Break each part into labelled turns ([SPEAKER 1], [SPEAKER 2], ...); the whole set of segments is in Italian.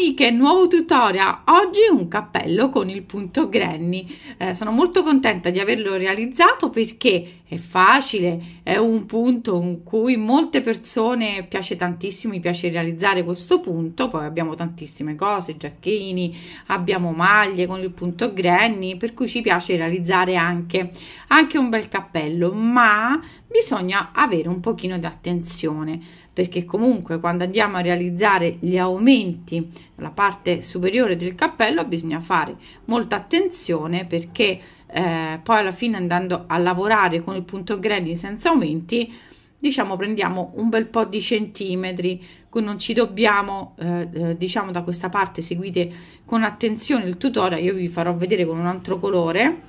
[SPEAKER 1] amiche, nuovo tutorial. Oggi un cappello con il punto granny. Eh, sono molto contenta di averlo realizzato perché è facile, è un punto in cui molte persone piace tantissimo, mi piace realizzare questo punto. Poi abbiamo tantissime cose, giacchini, abbiamo maglie con il punto granny, per cui ci piace realizzare anche, anche un bel cappello, ma bisogna avere un pochino di attenzione perché comunque quando andiamo a realizzare gli aumenti nella parte superiore del cappello bisogna fare molta attenzione perché eh, poi alla fine andando a lavorare con il punto gradi senza aumenti diciamo prendiamo un bel po' di centimetri quindi non ci dobbiamo eh, eh, diciamo da questa parte seguite con attenzione il tutorial io vi farò vedere con un altro colore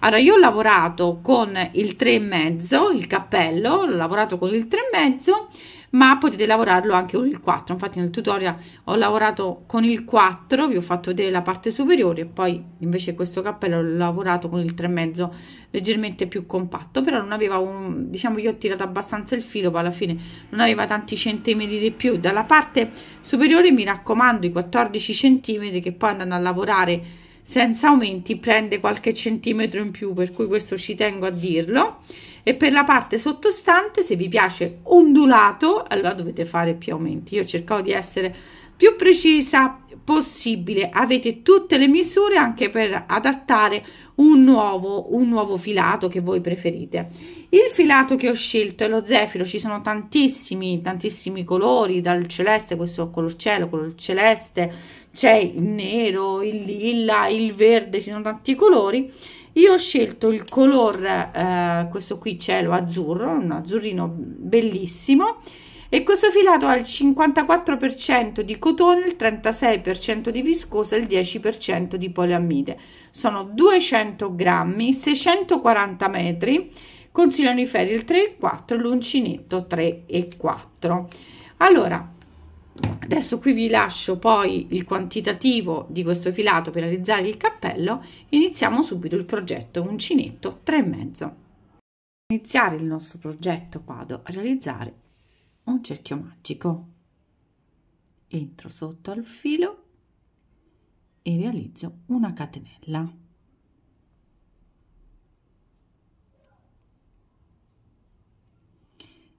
[SPEAKER 1] allora io ho lavorato con il 3 e mezzo il cappello ho lavorato con il 3 ma potete lavorarlo anche con il 4 infatti nel tutorial ho lavorato con il 4 vi ho fatto vedere la parte superiore e poi invece questo cappello l'ho lavorato con il 3,5 leggermente più compatto però non aveva un diciamo io ho tirato abbastanza il filo poi alla fine non aveva tanti centimetri di più dalla parte superiore mi raccomando i 14 centimetri che poi andando a lavorare senza aumenti prende qualche centimetro in più per cui questo ci tengo a dirlo e per la parte sottostante se vi piace ondulato allora dovete fare più aumenti io cercavo di essere più precisa possibile avete tutte le misure anche per adattare un nuovo, un nuovo filato che voi preferite il filato che ho scelto è lo zefiro ci sono tantissimi tantissimi colori dal celeste questo color cielo color celeste c'è il nero il lilla il verde ci sono tanti colori io ho scelto il color eh, questo qui cielo azzurro un azzurrino bellissimo e questo filato ha il 54% di cotone, il 36% di viscosa e il 10% di poliammide. Sono 200 grammi, 640 metri, consigliano i ferri il 3 e 4 l'uncinetto 3 e 4. Allora, adesso qui vi lascio poi il quantitativo di questo filato per realizzare il cappello iniziamo subito il progetto uncinetto 3 e mezzo iniziare il nostro progetto vado a realizzare un cerchio magico entro sotto al filo e realizzo una catenella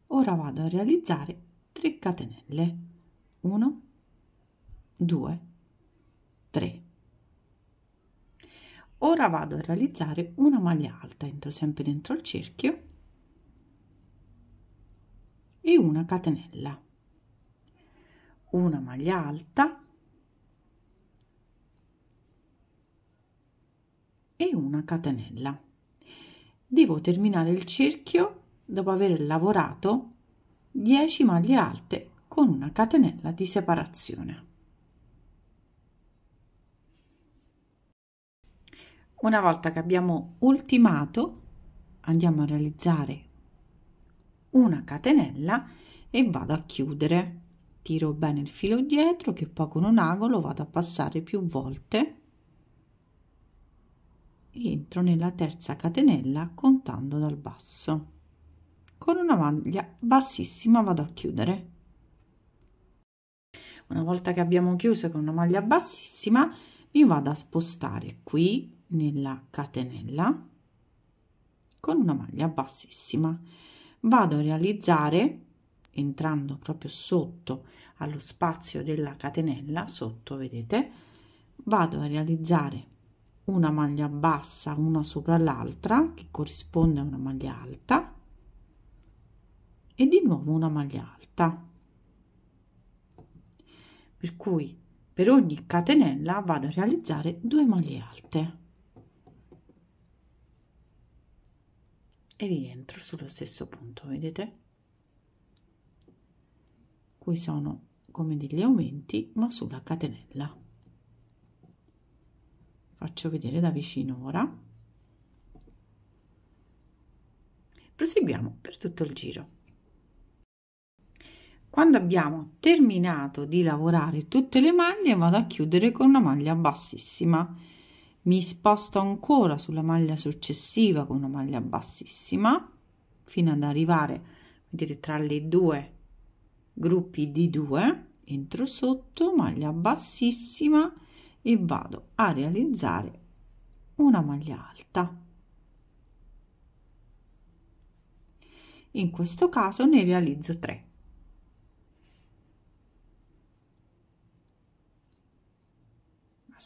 [SPEAKER 1] ora vado a realizzare 3 catenelle 1, 2, 3. Ora vado a realizzare una maglia alta, entro sempre dentro il cerchio e una catenella. Una maglia alta e una catenella. Devo terminare il cerchio dopo aver lavorato 10 maglie alte con una catenella di separazione. Una volta che abbiamo ultimato andiamo a realizzare una catenella e vado a chiudere. Tiro bene il filo dietro che poi con un ago lo vado a passare più volte entro nella terza catenella contando dal basso con una maglia bassissima vado a chiudere una volta che abbiamo chiuso con una maglia bassissima mi vado a spostare qui nella catenella con una maglia bassissima vado a realizzare entrando proprio sotto allo spazio della catenella sotto vedete vado a realizzare una maglia bassa una sopra l'altra che corrisponde a una maglia alta e di nuovo una maglia alta per cui per ogni catenella vado a realizzare due maglie alte e rientro sullo stesso punto vedete qui sono come degli aumenti ma sulla catenella faccio vedere da vicino ora proseguiamo per tutto il giro quando abbiamo terminato di lavorare tutte le maglie vado a chiudere con una maglia bassissima mi sposto ancora sulla maglia successiva con una maglia bassissima fino ad arrivare vedete tra le due gruppi di due entro sotto maglia bassissima e vado a realizzare una maglia alta in questo caso ne realizzo tre.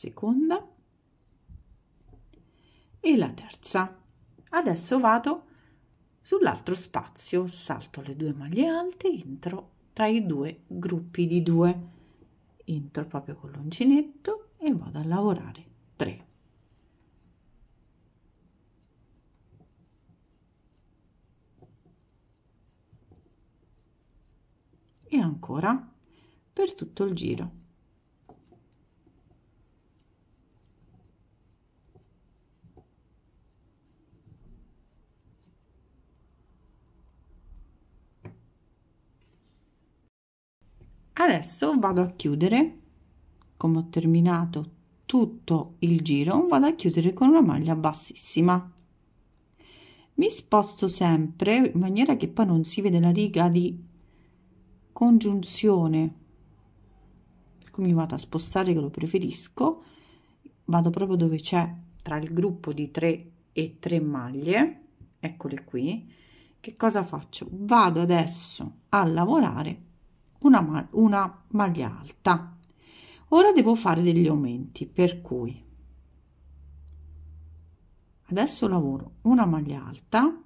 [SPEAKER 1] seconda e la terza adesso vado sull'altro spazio salto le due maglie alte entro tra i due gruppi di due entro proprio con l'uncinetto e vado a lavorare 3 e ancora per tutto il giro adesso vado a chiudere come ho terminato tutto il giro vado a chiudere con una maglia bassissima mi sposto sempre in maniera che poi non si vede la riga di congiunzione come ecco, mi vado a spostare che lo preferisco vado proprio dove c'è tra il gruppo di 3 e 3 maglie eccole qui che cosa faccio vado adesso a lavorare una, una maglia alta ora devo fare degli aumenti per cui adesso lavoro una maglia alta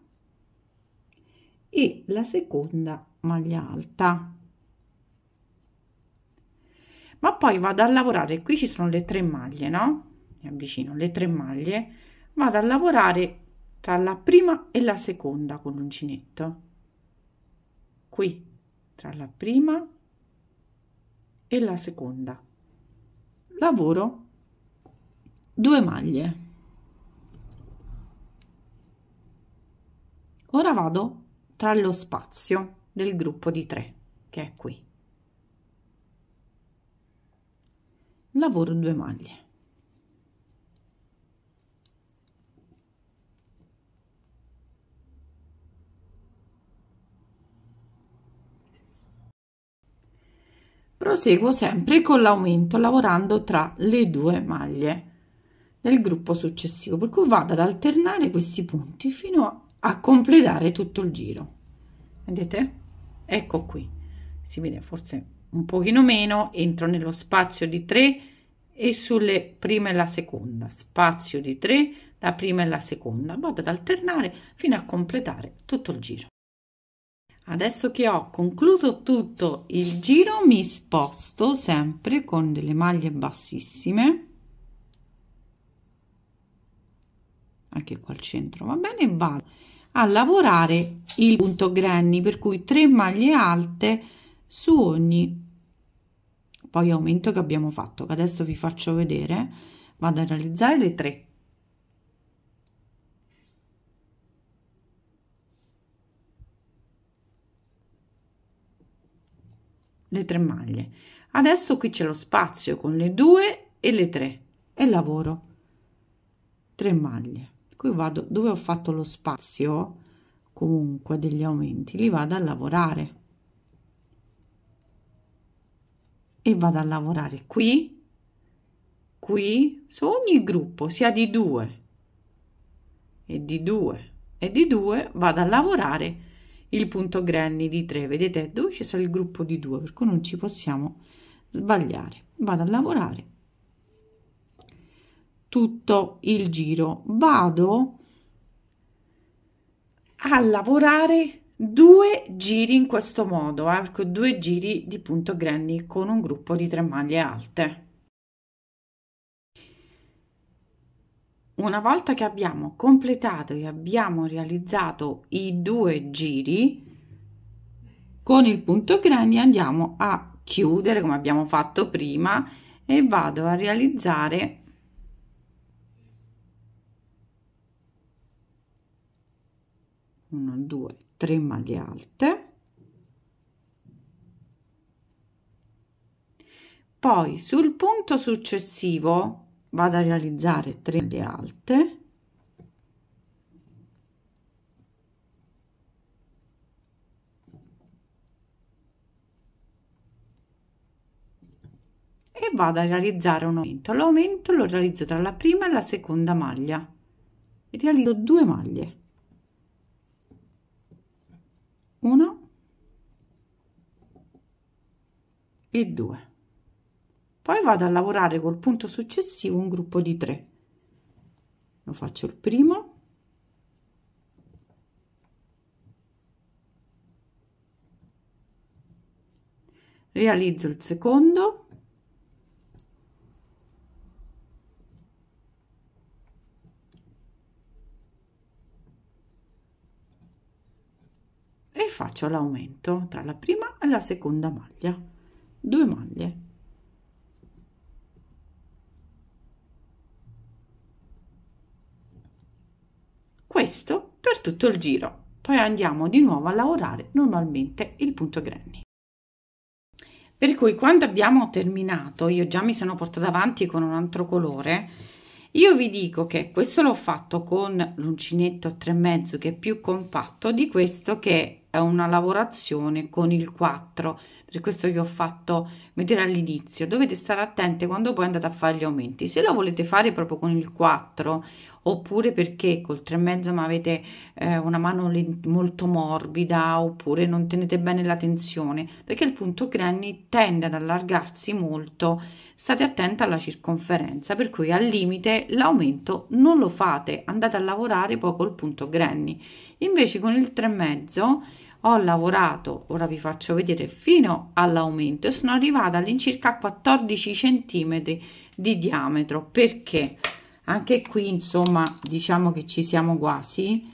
[SPEAKER 1] e la seconda maglia alta ma poi vado a lavorare qui ci sono le tre maglie no mi avvicino le tre maglie vado a lavorare tra la prima e la seconda con l'uncinetto qui tra la prima e la seconda lavoro 2 maglie ora vado tra lo spazio del gruppo di 3 che è qui lavoro 2 maglie proseguo sempre con l'aumento lavorando tra le due maglie del gruppo successivo per cui vado ad alternare questi punti fino a completare tutto il giro vedete ecco qui si vede forse un pochino meno entro nello spazio di 3 e sulle prime e la seconda spazio di 3 la prima e la seconda vado ad alternare fino a completare tutto il giro Adesso che ho concluso tutto il giro mi sposto sempre con delle maglie bassissime anche qua al centro va bene vado a lavorare il punto granny per cui 3 maglie alte su ogni poi aumento che abbiamo fatto che adesso vi faccio vedere vado a realizzare le tre le tre maglie. Adesso qui c'è lo spazio con le due e le tre e lavoro 3 maglie. Qui vado dove ho fatto lo spazio comunque degli aumenti, li vado a lavorare. E vado a lavorare qui, qui, su ogni gruppo, sia di due e di due e di due, vado a lavorare il punto granny di 3 vedete dove c'è sarà il gruppo di 2 per cui non ci possiamo sbagliare vado a lavorare tutto il giro vado a lavorare due giri in questo modo arco eh? Ecco, due giri di punto granny con un gruppo di 3 maglie alte una volta che abbiamo completato e abbiamo realizzato i due giri, con il punto grani andiamo a chiudere come abbiamo fatto prima e vado a realizzare uno, due, tre maglie alte. Poi sul punto successivo vado a realizzare 3 le alte e vado a realizzare un aumento l'aumento lo realizzo tra la prima e la seconda maglia realizzo due maglie una e due poi vado a lavorare col punto successivo un gruppo di 3 lo faccio il primo realizzo il secondo e faccio l'aumento tra la prima e la seconda maglia due maglie Questo per tutto il giro. Poi andiamo di nuovo a lavorare normalmente il punto granny. Per cui quando abbiamo terminato, io già mi sono portata avanti con un altro colore, io vi dico che questo l'ho fatto con l'uncinetto mezzo che è più compatto di questo che è una lavorazione con il 4 per questo vi ho fatto vedere all'inizio, dovete stare attenti quando poi andate a fare gli aumenti. Se lo volete fare proprio con il 4 oppure perché col 3 mezzo ma avete eh, una mano molto morbida oppure non tenete bene la tensione, perché il punto granny tende ad allargarsi molto, state attenta alla circonferenza, per cui al limite l'aumento non lo fate, andate a lavorare poi col punto granny. Invece con il 3,5 ho lavorato, ora vi faccio vedere fino all'aumento, sono arrivata all'incirca 14 centimetri di diametro perché anche qui insomma diciamo che ci siamo quasi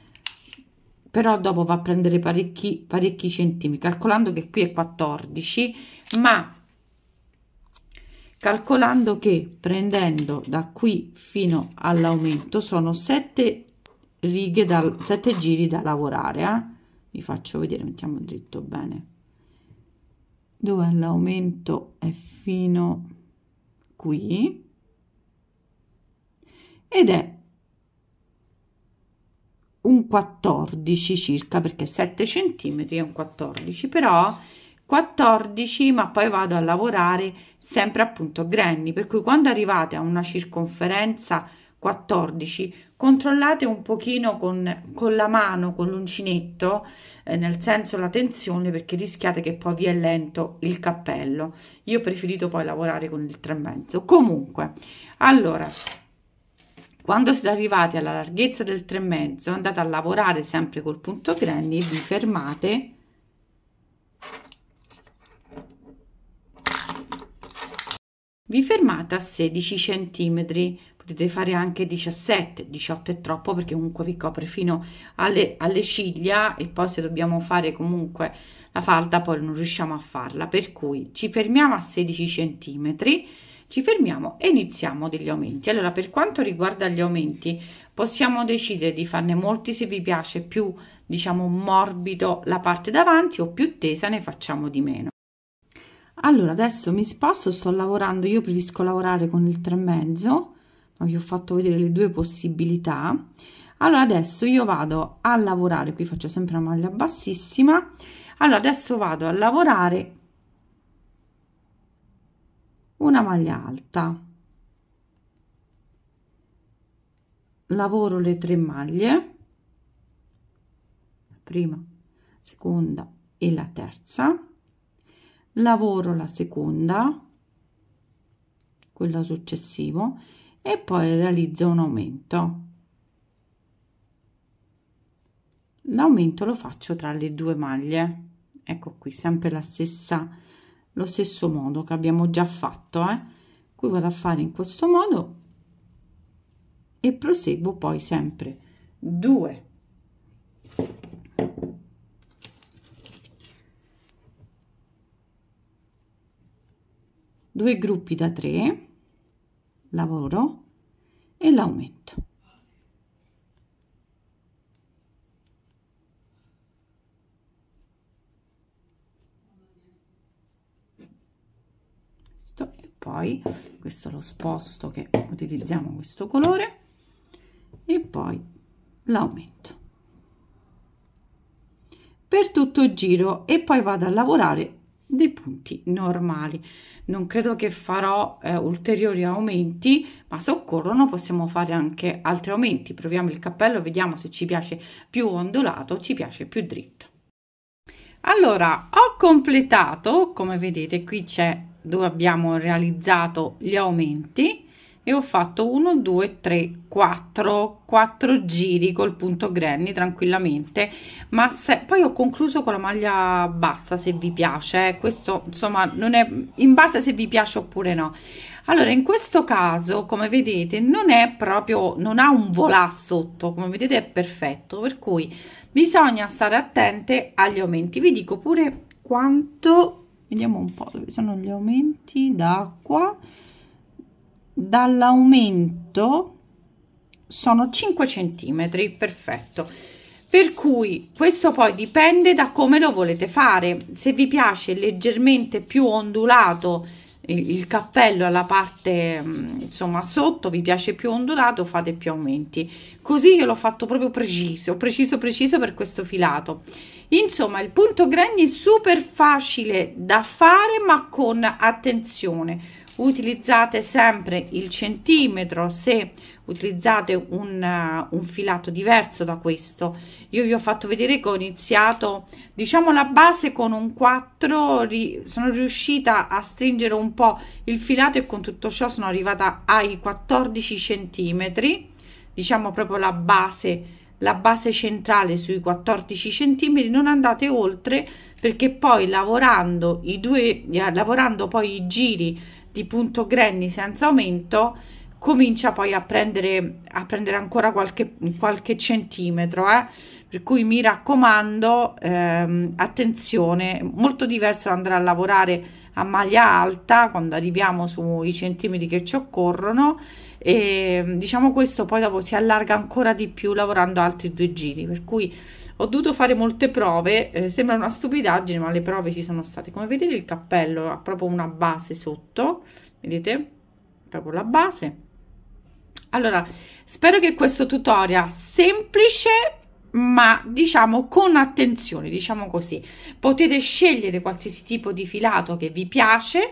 [SPEAKER 1] però dopo va a prendere parecchi, parecchi centimetri calcolando che qui è 14 ma calcolando che prendendo da qui fino all'aumento sono 7 righe da 7 giri da lavorare eh? vi faccio vedere mettiamo dritto bene dove l'aumento è fino qui ed è un 14 circa perché 7 centimetri è un 14 però 14 ma poi vado a lavorare sempre appunto a granny per cui quando arrivate a una circonferenza 14 controllate un pochino con, con la mano, con l'uncinetto, eh, nel senso la tensione, perché rischiate che poi vi è lento il cappello. Io ho preferito poi lavorare con il tre mezzo. Comunque, allora, quando siete arrivati alla larghezza del tre mezzo, andate a lavorare sempre col punto granny e vi fermate vi fermate a 16 centimetri potete fare anche 17 18 è troppo perché comunque vi copre fino alle, alle ciglia e poi se dobbiamo fare comunque la falda poi non riusciamo a farla per cui ci fermiamo a 16 centimetri ci fermiamo e iniziamo degli aumenti allora per quanto riguarda gli aumenti possiamo decidere di farne molti se vi piace più diciamo morbido la parte davanti o più tesa ne facciamo di meno allora adesso mi sposto sto lavorando io preferisco lavorare con il 3 mezzo ma ah, vi ho fatto vedere le due possibilità allora adesso io vado a lavorare qui faccio sempre una maglia bassissima allora adesso vado a lavorare una maglia alta lavoro le tre maglie la prima seconda e la terza lavoro la seconda quella successiva e poi realizza un aumento. L'aumento lo faccio tra le due maglie. Ecco qui, sempre la stessa, lo stesso modo che abbiamo già fatto. Eh? Qui vado a fare in questo modo e proseguo poi sempre 2 due gruppi da 3 lavoro e l'aumento. poi questo lo sposto che utilizziamo questo colore e poi l'aumento per tutto il giro e poi vado a lavorare dei punti normali. Non credo che farò eh, ulteriori aumenti, ma se occorrono possiamo fare anche altri aumenti. Proviamo il cappello, vediamo se ci piace più ondulato, ci piace più dritto. Allora, ho completato, come vedete qui c'è dove abbiamo realizzato gli aumenti e ho fatto 1 2 3 4 4 giri col punto granny tranquillamente ma se poi ho concluso con la maglia bassa se vi piace eh. questo insomma non è in base se vi piace oppure no allora in questo caso come vedete non è proprio non ha un volà sotto come vedete è perfetto per cui bisogna stare attente agli aumenti vi dico pure quanto vediamo un po' dove sono gli aumenti d'acqua dall'aumento sono 5 centimetri perfetto per cui questo poi dipende da come lo volete fare se vi piace leggermente più ondulato eh, il cappello alla parte mm, insomma sotto vi piace più ondulato fate più aumenti così io l'ho fatto proprio preciso preciso preciso per questo filato insomma il punto granny è super facile da fare ma con attenzione utilizzate sempre il centimetro se utilizzate un, uh, un, filato diverso da questo io vi ho fatto vedere che ho iniziato diciamo la base con un 4 ri sono riuscita a stringere un po il filato e con tutto ciò sono arrivata ai 14 centimetri diciamo proprio la base la base centrale sui 14 centimetri non andate oltre perché poi lavorando i due eh, lavorando poi i giri di punto granny senza aumento comincia poi a prendere, a prendere ancora qualche, qualche centimetro. Eh? Per cui mi raccomando, ehm, attenzione, molto diverso andare a lavorare a maglia alta quando arriviamo sui centimetri che ci occorrono e diciamo questo poi dopo si allarga ancora di più lavorando altri due giri per cui ho dovuto fare molte prove, eh, sembra una stupidaggine, ma le prove ci sono state. Come vedete il cappello ha proprio una base sotto, vedete? Proprio la base. Allora, spero che questo tutorial semplice ma diciamo con attenzione, diciamo così. Potete scegliere qualsiasi tipo di filato che vi piace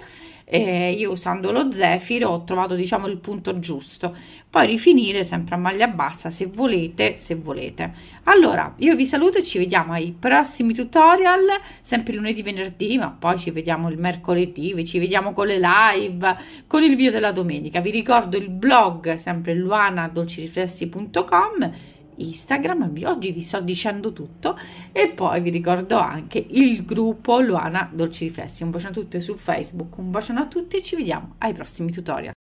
[SPEAKER 1] eh, io usando lo zefiro ho trovato diciamo il punto giusto poi rifinire sempre a maglia bassa se volete se volete allora io vi saluto e ci vediamo ai prossimi tutorial sempre lunedì venerdì ma poi ci vediamo il mercoledì ci vediamo con le live con il video della domenica vi ricordo il blog sempre luanadolciriflessi.com Instagram. Oggi vi sto dicendo tutto e poi vi ricordo anche il gruppo Luana Dolci Riflessi. Un bacione a tutti su Facebook, un bacione a tutti e ci vediamo ai prossimi tutorial.